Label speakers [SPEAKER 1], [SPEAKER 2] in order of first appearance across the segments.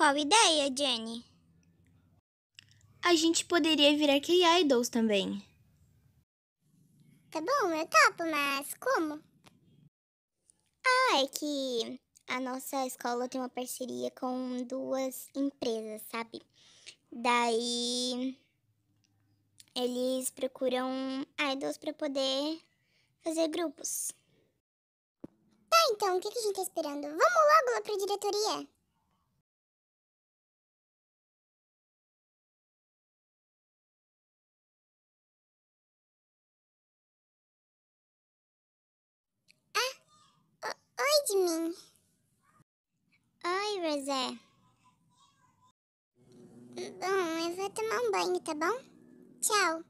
[SPEAKER 1] Qual ideia, Jenny? A gente poderia virar K-Idols também.
[SPEAKER 2] Tá bom, eu topo, mas como? Ah, é que a nossa escola tem uma parceria com duas empresas, sabe? Daí eles procuram idols para
[SPEAKER 1] poder fazer grupos. Tá, então, o que a gente tá esperando? Vamos logo lá pra diretoria! de mim.
[SPEAKER 2] Oi, Rosé.
[SPEAKER 1] Bom, eu vou tomar um banho, tá bom? Tchau.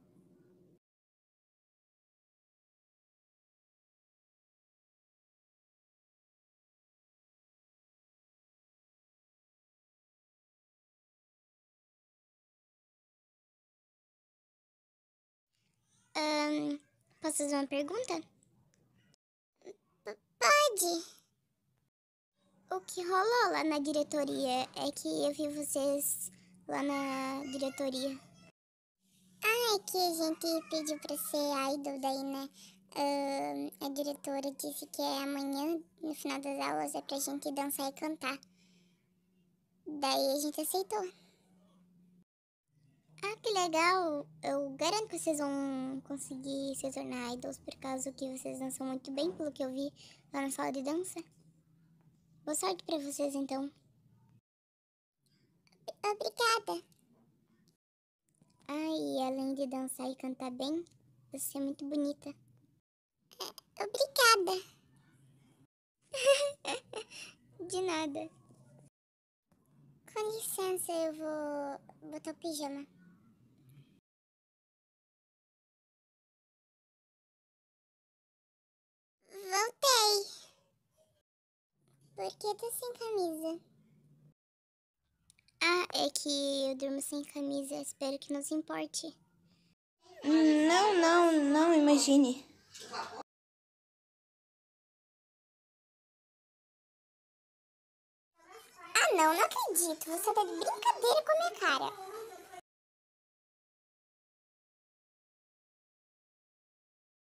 [SPEAKER 1] Um, posso fazer uma pergunta? P pode
[SPEAKER 2] o que rolou lá na diretoria é que eu vi vocês lá na diretoria. Ah, é que a gente pediu pra ser idol daí, né? Uh, a diretora disse que é amanhã, no final das aulas, é pra gente dançar e cantar. Daí a gente aceitou. Ah, que legal! Eu garanto que vocês vão conseguir se tornar idols por causa que vocês dançam muito bem, pelo que eu vi lá na sala de dança. Boa sorte para vocês então. Obrigada. Ai, além de dançar e cantar bem, você é muito bonita. É, obrigada.
[SPEAKER 1] de nada. Com licença, eu vou botar o pijama. Voltei. Por que tá sem camisa? Ah, é que eu durmo sem camisa. Espero que não se importe.
[SPEAKER 2] Não, não,
[SPEAKER 1] não imagine. Ah, não, não acredito. Você tá de brincadeira com a minha cara.